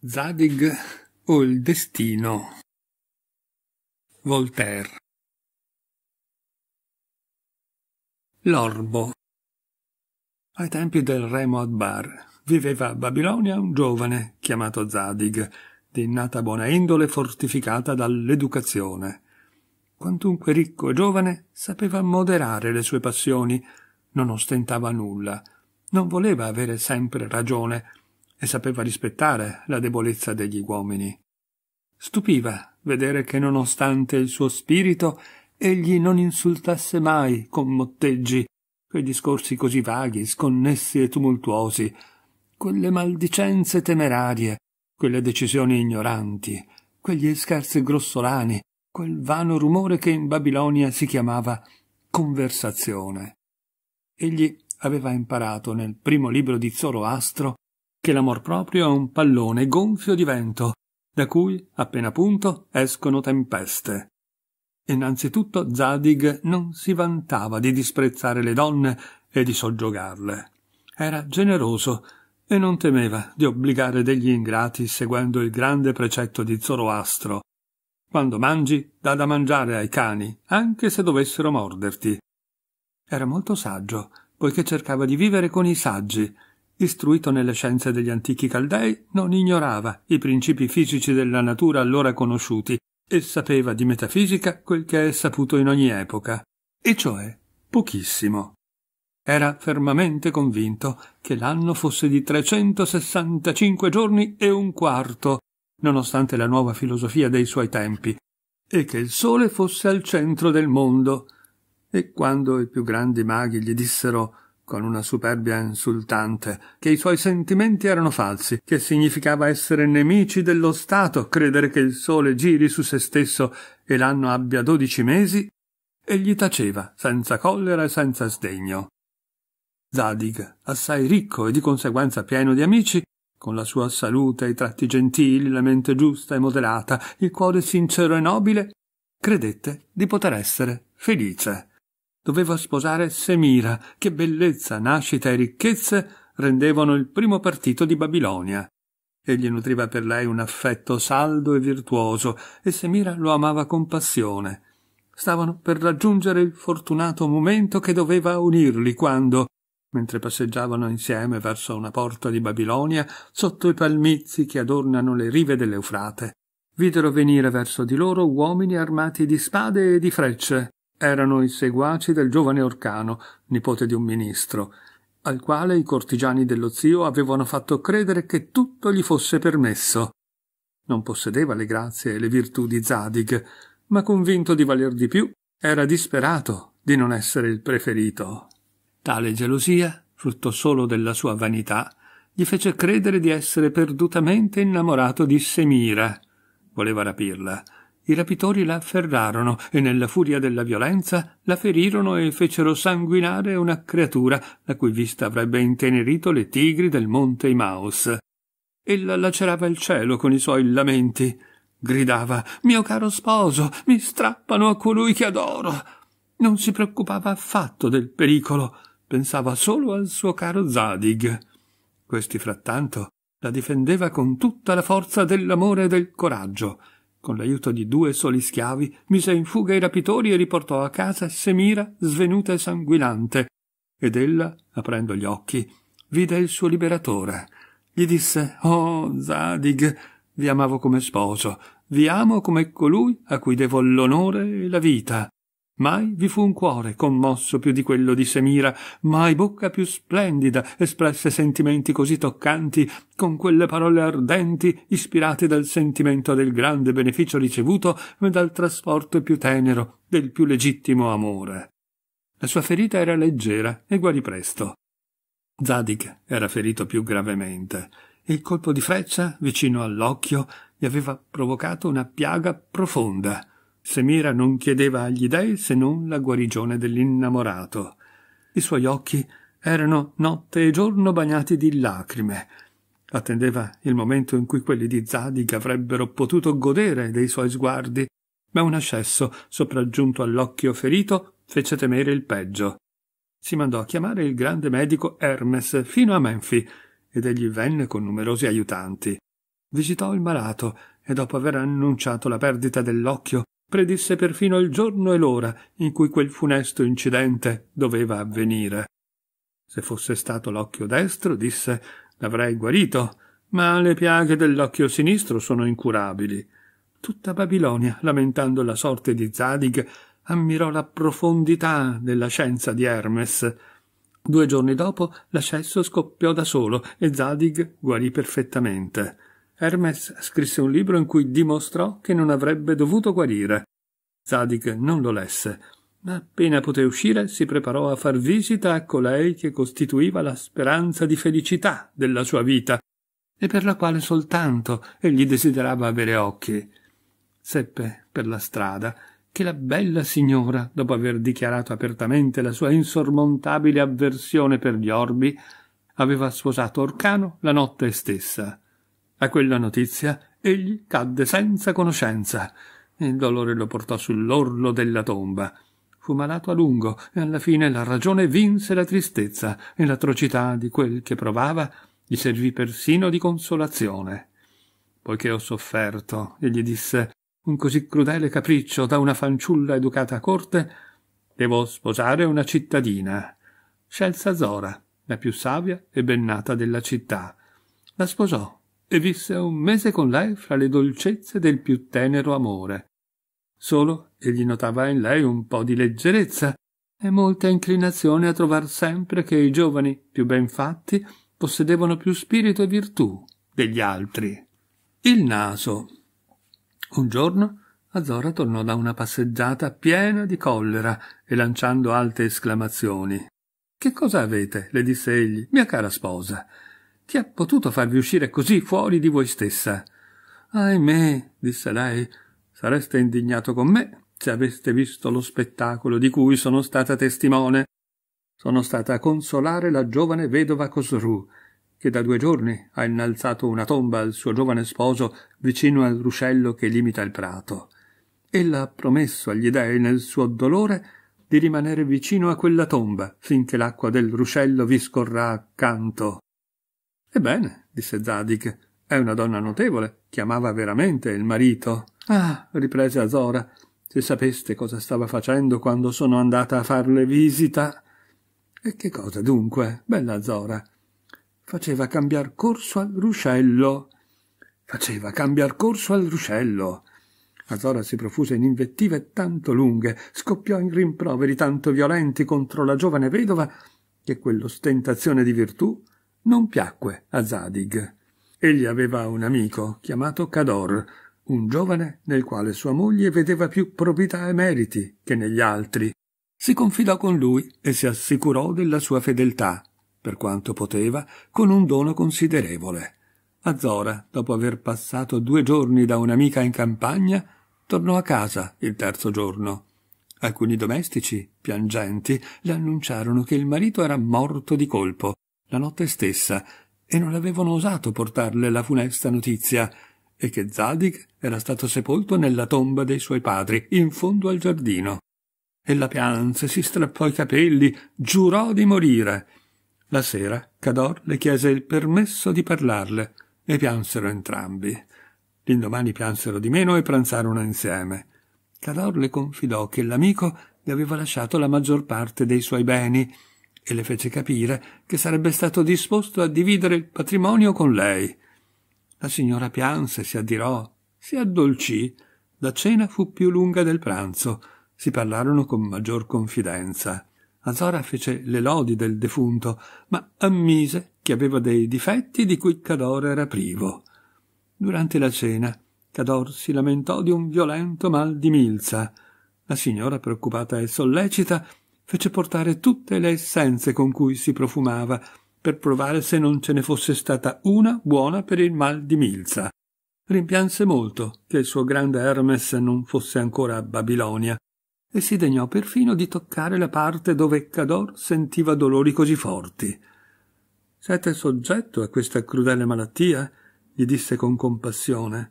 Zadig o il destino Voltaire L'orbo Ai tempi del re Moadbar viveva a Babilonia un giovane chiamato Zadig, di nata buona indole fortificata dall'educazione. Quantunque ricco e giovane, sapeva moderare le sue passioni, non ostentava nulla, non voleva avere sempre ragione, e sapeva rispettare la debolezza degli uomini. Stupiva vedere che nonostante il suo spirito egli non insultasse mai con motteggi quei discorsi così vaghi, sconnessi e tumultuosi, quelle maldicenze temerarie, quelle decisioni ignoranti, quegli scherzi grossolani, quel vano rumore che in Babilonia si chiamava conversazione. Egli aveva imparato nel primo libro di Zoroastro che l'amor proprio è un pallone gonfio di vento, da cui, appena punto, escono tempeste. Innanzitutto Zadig non si vantava di disprezzare le donne e di soggiogarle. Era generoso e non temeva di obbligare degli ingrati seguendo il grande precetto di Zoroastro. Quando mangi, dà da mangiare ai cani, anche se dovessero morderti. Era molto saggio, poiché cercava di vivere con i saggi, istruito nelle scienze degli antichi caldei, non ignorava i principi fisici della natura allora conosciuti e sapeva di metafisica quel che è saputo in ogni epoca, e cioè pochissimo. Era fermamente convinto che l'anno fosse di 365 giorni e un quarto, nonostante la nuova filosofia dei suoi tempi, e che il Sole fosse al centro del mondo. E quando i più grandi maghi gli dissero con una superbia insultante, che i suoi sentimenti erano falsi, che significava essere nemici dello Stato, credere che il sole giri su se stesso e l'anno abbia dodici mesi, e gli taceva, senza collera e senza sdegno. Zadig, assai ricco e di conseguenza pieno di amici, con la sua salute, i tratti gentili, la mente giusta e moderata, il cuore sincero e nobile, credette di poter essere felice. Doveva sposare Semira, che bellezza, nascita e ricchezze rendevano il primo partito di Babilonia. Egli nutriva per lei un affetto saldo e virtuoso, e Semira lo amava con passione. Stavano per raggiungere il fortunato momento che doveva unirli quando, mentre passeggiavano insieme verso una porta di Babilonia, sotto i palmizi che adornano le rive dell'Eufrate, videro venire verso di loro uomini armati di spade e di frecce. Erano i seguaci del giovane Orcano, nipote di un ministro, al quale i cortigiani dello zio avevano fatto credere che tutto gli fosse permesso. Non possedeva le grazie e le virtù di Zadig, ma convinto di valer di più, era disperato di non essere il preferito. Tale gelosia, frutto solo della sua vanità, gli fece credere di essere perdutamente innamorato di Semira. Voleva rapirla, i rapitori la afferrarono e nella furia della violenza la ferirono e fecero sanguinare una creatura la cui vista avrebbe intenerito le tigri del monte Imaus. Ella lacerava il cielo con i suoi lamenti. Gridava Mio caro sposo, mi strappano a colui che adoro. Non si preoccupava affatto del pericolo, pensava solo al suo caro Zadig. Questi frattanto la difendeva con tutta la forza dell'amore e del coraggio con l'aiuto di due soli schiavi, mise in fuga i rapitori e riportò a casa Semira svenuta e sanguinante. Ed ella, aprendo gli occhi, vide il suo liberatore. Gli disse Oh, Zadig, vi amavo come sposo, vi amo come colui a cui devo l'onore e la vita. Mai vi fu un cuore commosso più di quello di Semira, mai bocca più splendida espresse sentimenti così toccanti, con quelle parole ardenti ispirate dal sentimento del grande beneficio ricevuto e dal trasporto più tenero del più legittimo amore. La sua ferita era leggera e guarì presto. Zadig era ferito più gravemente. Il colpo di freccia, vicino all'occhio, gli aveva provocato una piaga profonda Semira non chiedeva agli dei se non la guarigione dell'innamorato. I suoi occhi erano notte e giorno bagnati di lacrime. Attendeva il momento in cui quelli di Zadig avrebbero potuto godere dei suoi sguardi, ma un ascesso sopraggiunto all'occhio ferito fece temere il peggio. Si mandò a chiamare il grande medico Hermes fino a Menfi ed egli venne con numerosi aiutanti. Visitò il malato e dopo aver annunciato la perdita dell'occhio predisse perfino il giorno e l'ora in cui quel funesto incidente doveva avvenire. Se fosse stato l'occhio destro, disse, l'avrei guarito, ma le piaghe dell'occhio sinistro sono incurabili. Tutta Babilonia, lamentando la sorte di Zadig, ammirò la profondità della scienza di Hermes. Due giorni dopo l'accesso scoppiò da solo e Zadig guarì perfettamente. Hermes scrisse un libro in cui dimostrò che non avrebbe dovuto guarire. Zadig non lo lesse, ma appena poté uscire si preparò a far visita a colei che costituiva la speranza di felicità della sua vita e per la quale soltanto egli desiderava avere occhi. Seppe per la strada che la bella signora, dopo aver dichiarato apertamente la sua insormontabile avversione per gli orbi, aveva sposato Orcano la notte stessa. A quella notizia egli cadde senza conoscenza. Il dolore lo portò sull'orlo della tomba. Fu malato a lungo e alla fine la ragione vinse la tristezza e l'atrocità di quel che provava gli servì persino di consolazione. Poiché ho sofferto, egli disse, un così crudele capriccio da una fanciulla educata a corte, devo sposare una cittadina. Scelse Zora, la più savia e ben nata della città. La sposò e visse un mese con lei fra le dolcezze del più tenero amore. Solo egli notava in lei un po di leggerezza e molta inclinazione a trovar sempre che i giovani più ben fatti possedevano più spirito e virtù degli altri. Il naso. Un giorno Azora tornò da una passeggiata piena di collera e lanciando alte esclamazioni. Che cosa avete? le disse egli, mia cara sposa ti ha potuto farvi uscire così fuori di voi stessa? Ahimè, disse lei, sareste indignato con me se aveste visto lo spettacolo di cui sono stata testimone. Sono stata a consolare la giovane vedova Cosru, che da due giorni ha innalzato una tomba al suo giovane sposo vicino al ruscello che limita il prato. Ella ha promesso agli dei nel suo dolore di rimanere vicino a quella tomba finché l'acqua del ruscello vi scorrà accanto. Ebbene, disse Zadig, è una donna notevole, chiamava veramente il marito. Ah, riprese Azora, se sapeste cosa stava facendo quando sono andata a farle visita. E che cosa dunque, bella Azora? Faceva cambiar corso al ruscello. Faceva cambiar corso al ruscello. Azora si profuse in invettive tanto lunghe, scoppiò in rimproveri tanto violenti contro la giovane vedova, che quell'ostentazione di virtù non piacque a Zadig. Egli aveva un amico chiamato Cador, un giovane nel quale sua moglie vedeva più proprietà e meriti che negli altri. Si confidò con lui e si assicurò della sua fedeltà, per quanto poteva, con un dono considerevole. A Zora, dopo aver passato due giorni da un'amica in campagna, tornò a casa il terzo giorno. Alcuni domestici, piangenti, le annunciarono che il marito era morto di colpo la notte stessa e non avevano osato portarle la funesta notizia e che Zadig era stato sepolto nella tomba dei suoi padri, in fondo al giardino. E la pianse, si strappò i capelli, giurò di morire. La sera Cador le chiese il permesso di parlarle e piansero entrambi. L'indomani piansero di meno e pranzarono insieme. Cador le confidò che l'amico le aveva lasciato la maggior parte dei suoi beni e le fece capire che sarebbe stato disposto a dividere il patrimonio con lei. La signora pianse, si addirò, si addolcì. La cena fu più lunga del pranzo. Si parlarono con maggior confidenza. Azora fece le lodi del defunto, ma ammise che aveva dei difetti di cui Cador era privo. Durante la cena, Cador si lamentò di un violento mal di milza. La signora, preoccupata e sollecita, fece portare tutte le essenze con cui si profumava, per provare se non ce ne fosse stata una buona per il mal di milza. Rimpianse molto che il suo grande Hermes non fosse ancora a Babilonia, e si degnò perfino di toccare la parte dove Cador sentiva dolori così forti. Siete soggetto a questa crudele malattia? gli disse con compassione.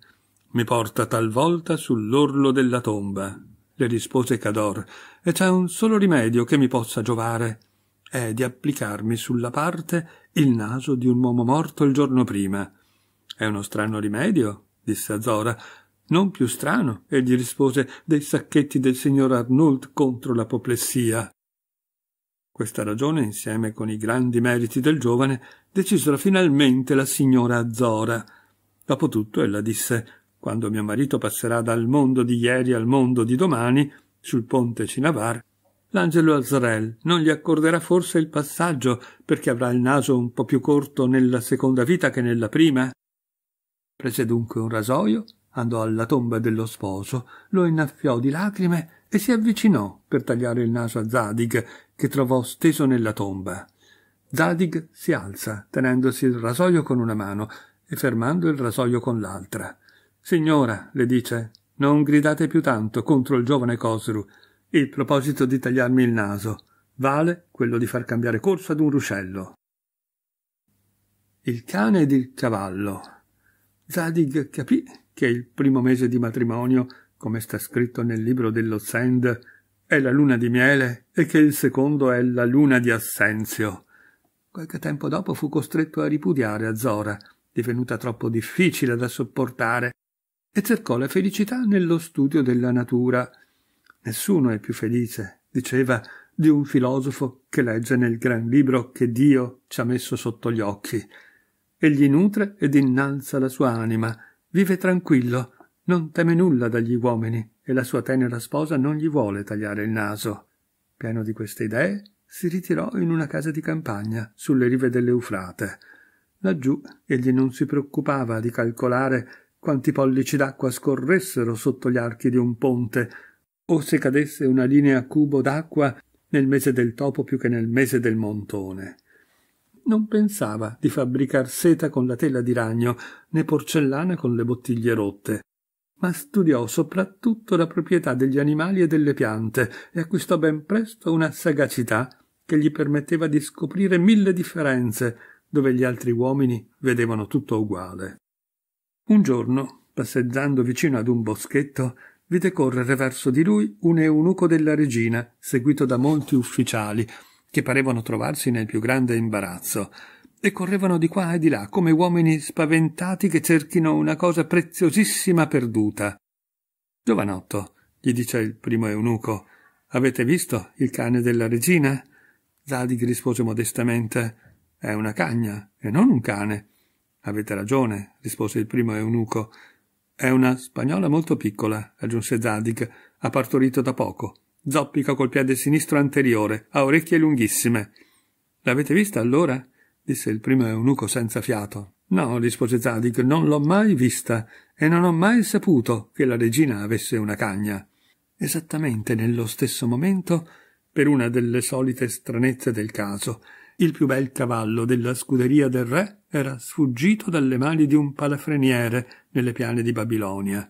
Mi porta talvolta sull'orlo della tomba, le rispose Cador, e c'è un solo rimedio che mi possa giovare è di applicarmi sulla parte il naso di un uomo morto il giorno prima. È uno strano rimedio, disse Azora. Non più strano, egli rispose, dei sacchetti del signor Arnould contro l'apoplessia. Questa ragione, insieme con i grandi meriti del giovane, decisero finalmente la signora Azora. Dopotutto ella disse quando mio marito passerà dal mondo di ieri al mondo di domani, sul ponte Cinavar, l'angelo Azrael non gli accorderà forse il passaggio perché avrà il naso un po più corto nella seconda vita che nella prima? Prese dunque un rasoio, andò alla tomba dello sposo, lo innaffiò di lacrime e si avvicinò per tagliare il naso a Zadig, che trovò steso nella tomba. Zadig si alza, tenendosi il rasoio con una mano e fermando il rasoio con l'altra. Signora, le dice, non gridate più tanto contro il giovane Cosru. Il proposito di tagliarmi il naso vale quello di far cambiare corso ad un ruscello. Il cane ed il cavallo. Zadig capì che il primo mese di matrimonio, come sta scritto nel libro dello Zend, è la luna di miele e che il secondo è la luna di assenzio. Qualche tempo dopo fu costretto a ripudiare a Zora, divenuta troppo difficile da sopportare e cercò la felicità nello studio della natura. Nessuno è più felice, diceva, di un filosofo che legge nel gran libro che Dio ci ha messo sotto gli occhi. Egli nutre ed innalza la sua anima, vive tranquillo, non teme nulla dagli uomini e la sua tenera sposa non gli vuole tagliare il naso. Pieno di queste idee, si ritirò in una casa di campagna sulle rive dell'Eufrate. Laggiù egli non si preoccupava di calcolare quanti pollici d'acqua scorressero sotto gli archi di un ponte, o se cadesse una linea cubo d'acqua nel mese del topo più che nel mese del montone. Non pensava di fabbricar seta con la tela di ragno, né porcellana con le bottiglie rotte, ma studiò soprattutto la proprietà degli animali e delle piante e acquistò ben presto una sagacità che gli permetteva di scoprire mille differenze dove gli altri uomini vedevano tutto uguale. Un giorno, passeggiando vicino ad un boschetto, vide correre verso di lui un eunuco della regina, seguito da molti ufficiali, che parevano trovarsi nel più grande imbarazzo, e correvano di qua e di là come uomini spaventati che cerchino una cosa preziosissima perduta. Giovanotto, gli dice il primo eunuco, avete visto il cane della regina? Zadig rispose modestamente, è una cagna e non un cane. Avete ragione, rispose il primo eunuco. È una spagnola molto piccola, aggiunse Zadig. Ha partorito da poco. Zoppica col piede sinistro anteriore, ha orecchie lunghissime. L'avete vista allora? disse il primo eunuco senza fiato. No, rispose Zadig, non l'ho mai vista e non ho mai saputo che la regina avesse una cagna. Esattamente nello stesso momento, per una delle solite stranezze del caso, il più bel cavallo della scuderia del re era sfuggito dalle mani di un palafreniere nelle piane di Babilonia.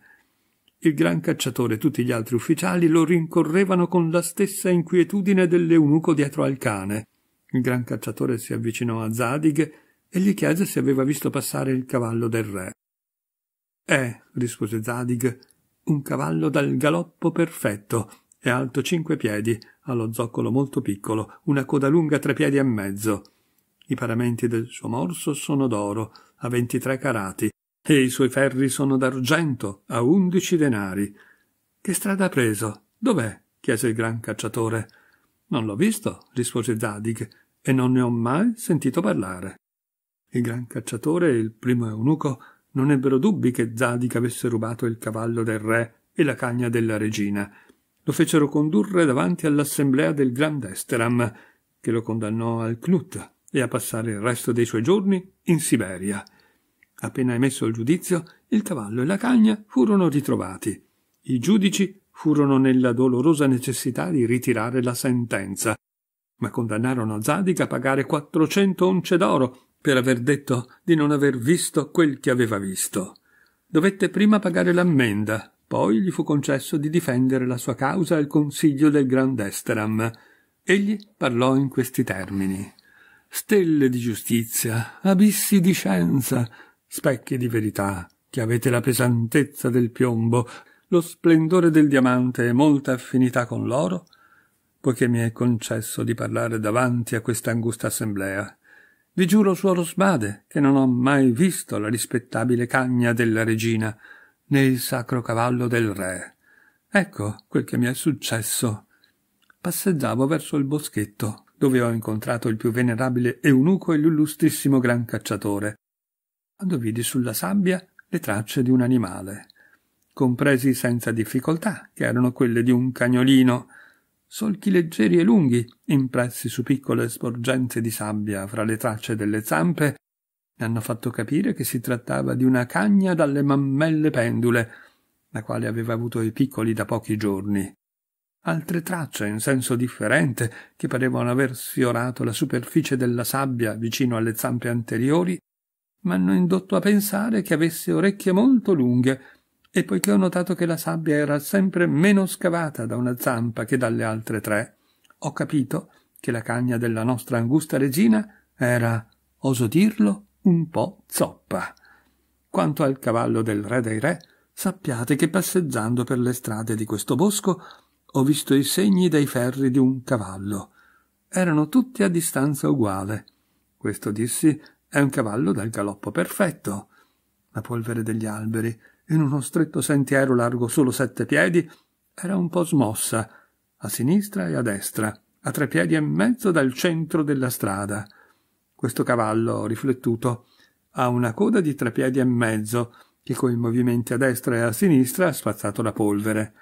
Il gran cacciatore e tutti gli altri ufficiali lo rincorrevano con la stessa inquietudine dell'eunuco dietro al cane. Il gran cacciatore si avvicinò a Zadig e gli chiese se aveva visto passare il cavallo del re. Eh, rispose Zadig, un cavallo dal galoppo perfetto, è alto cinque piedi, ha lo zoccolo molto piccolo, una coda lunga tre piedi e mezzo. I paramenti del suo morso sono d'oro, a ventitré carati, e i suoi ferri sono d'argento, a undici denari. Che strada ha preso? Dov'è? chiese il gran cacciatore. Non l'ho visto, rispose Zadig, e non ne ho mai sentito parlare. Il gran cacciatore e il primo eunuco non ebbero dubbi che Zadig avesse rubato il cavallo del re e la cagna della regina, lo fecero condurre davanti all'assemblea del Grand Esteram, che lo condannò al Knut e a passare il resto dei suoi giorni in Siberia. Appena emesso il giudizio, il cavallo e la cagna furono ritrovati. I giudici furono nella dolorosa necessità di ritirare la sentenza, ma condannarono Zadig a pagare 400 once d'oro per aver detto di non aver visto quel che aveva visto. Dovette prima pagare l'ammenda, poi gli fu concesso di difendere la sua causa al consiglio del Grand'Esteram. Egli parlò in questi termini. Stelle di giustizia, abissi di scienza, specchi di verità, che avete la pesantezza del piombo, lo splendore del diamante e molta affinità con l'oro, poiché mi è concesso di parlare davanti a questa angusta assemblea. Vi giuro, suor Osmade, che non ho mai visto la rispettabile cagna della regina, nel sacro cavallo del re. Ecco quel che mi è successo. Passeggiavo verso il boschetto, dove ho incontrato il più venerabile eunuco e l'illustrissimo gran cacciatore, quando vidi sulla sabbia le tracce di un animale, compresi senza difficoltà che erano quelle di un cagnolino, solchi leggeri e lunghi, impressi su piccole sporgenze di sabbia fra le tracce delle zampe mi hanno fatto capire che si trattava di una cagna dalle mammelle pendule, la quale aveva avuto i piccoli da pochi giorni. Altre tracce in senso differente, che parevano aver sfiorato la superficie della sabbia vicino alle zampe anteriori, m'hanno indotto a pensare che avesse orecchie molto lunghe, e poiché ho notato che la sabbia era sempre meno scavata da una zampa che dalle altre tre, ho capito che la cagna della nostra angusta regina era, oso dirlo, un po' zoppa. Quanto al cavallo del re dei re, sappiate che passeggiando per le strade di questo bosco ho visto i segni dei ferri di un cavallo. Erano tutti a distanza uguale. Questo dissi è un cavallo dal galoppo perfetto. La polvere degli alberi, in uno stretto sentiero largo solo sette piedi, era un po' smossa, a sinistra e a destra, a tre piedi e mezzo dal centro della strada. Questo cavallo, riflettuto, ha una coda di tre piedi e mezzo, che coi movimenti a destra e a sinistra ha spazzato la polvere.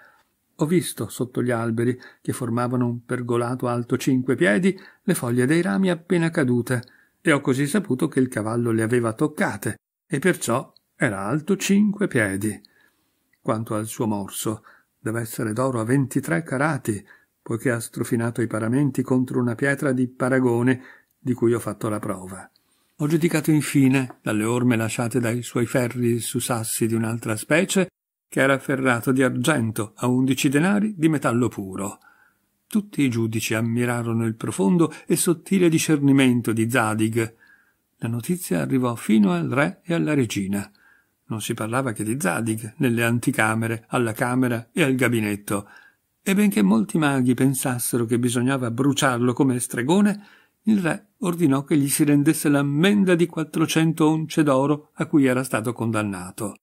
Ho visto, sotto gli alberi, che formavano un pergolato alto cinque piedi, le foglie dei rami appena cadute, e ho così saputo che il cavallo le aveva toccate, e perciò era alto cinque piedi. Quanto al suo morso, deve essere d'oro a ventitré carati, poiché ha strofinato i paramenti contro una pietra di paragone di cui ho fatto la prova. Ho giudicato infine, dalle orme lasciate dai suoi ferri su sassi di un'altra specie, che era ferrato di argento a undici denari di metallo puro. Tutti i giudici ammirarono il profondo e sottile discernimento di Zadig. La notizia arrivò fino al re e alla regina. Non si parlava che di Zadig nelle anticamere, alla camera e al gabinetto. E benché molti maghi pensassero che bisognava bruciarlo come stregone, il re ordinò che gli si rendesse l'ammenda di 400 once d'oro a cui era stato condannato.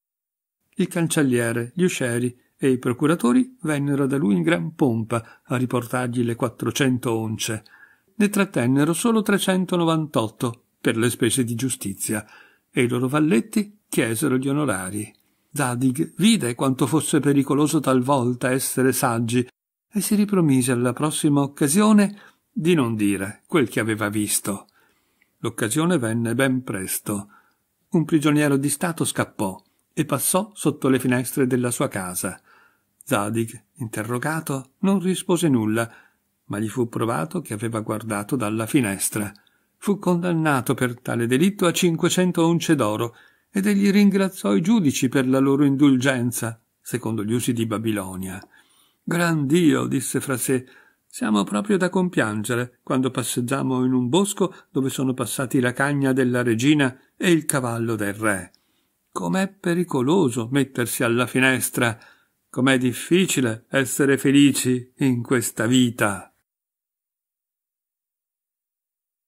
Il cancelliere, gli uscieri e i procuratori vennero da lui in gran pompa a riportargli le 400 once. Ne trattennero solo 398 per le spese di giustizia e i loro valletti chiesero gli onorari. Zadig vide quanto fosse pericoloso talvolta essere saggi e si ripromise alla prossima occasione di non dire quel che aveva visto. L'occasione venne ben presto. Un prigioniero di Stato scappò e passò sotto le finestre della sua casa. Zadig, interrogato, non rispose nulla, ma gli fu provato che aveva guardato dalla finestra. Fu condannato per tale delitto a cinquecento once d'oro ed egli ringraziò i giudici per la loro indulgenza, secondo gli usi di Babilonia. Gran Dio, disse fra sé, siamo proprio da compiangere quando passeggiamo in un bosco dove sono passati la cagna della regina e il cavallo del re. Com'è pericoloso mettersi alla finestra, com'è difficile essere felici in questa vita.